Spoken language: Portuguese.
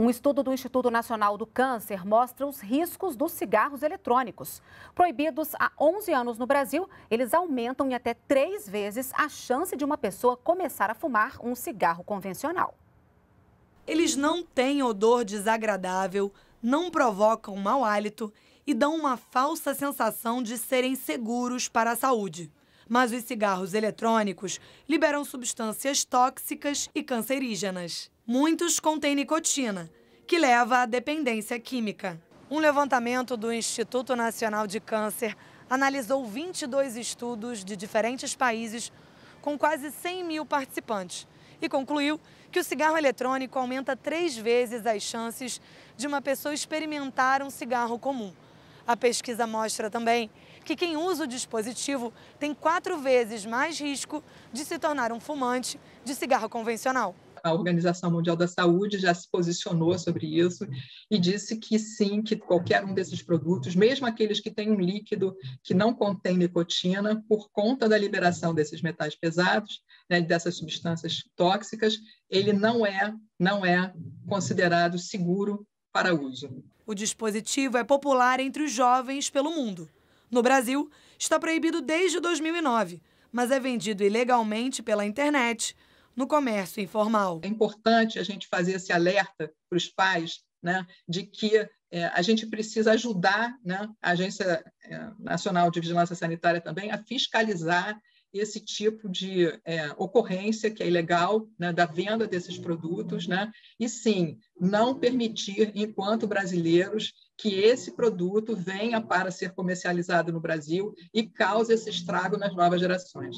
Um estudo do Instituto Nacional do Câncer mostra os riscos dos cigarros eletrônicos. Proibidos há 11 anos no Brasil, eles aumentam em até três vezes a chance de uma pessoa começar a fumar um cigarro convencional. Eles não têm odor desagradável, não provocam mau hálito e dão uma falsa sensação de serem seguros para a saúde. Mas os cigarros eletrônicos liberam substâncias tóxicas e cancerígenas muitos contêm nicotina, que leva à dependência química. Um levantamento do Instituto Nacional de Câncer analisou 22 estudos de diferentes países com quase 100 mil participantes e concluiu que o cigarro eletrônico aumenta três vezes as chances de uma pessoa experimentar um cigarro comum. A pesquisa mostra também que quem usa o dispositivo tem quatro vezes mais risco de se tornar um fumante de cigarro convencional a Organização Mundial da Saúde já se posicionou sobre isso e disse que sim, que qualquer um desses produtos, mesmo aqueles que têm um líquido que não contém nicotina, por conta da liberação desses metais pesados, né, dessas substâncias tóxicas, ele não é, não é considerado seguro para uso. O dispositivo é popular entre os jovens pelo mundo. No Brasil, está proibido desde 2009, mas é vendido ilegalmente pela internet no comércio informal. É importante a gente fazer esse alerta para os pais né, de que é, a gente precisa ajudar né, a Agência é, Nacional de Vigilância Sanitária também a fiscalizar esse tipo de é, ocorrência que é ilegal né, da venda desses produtos, né? E sim, não permitir, enquanto brasileiros, que esse produto venha para ser comercializado no Brasil e cause esse estrago nas novas gerações.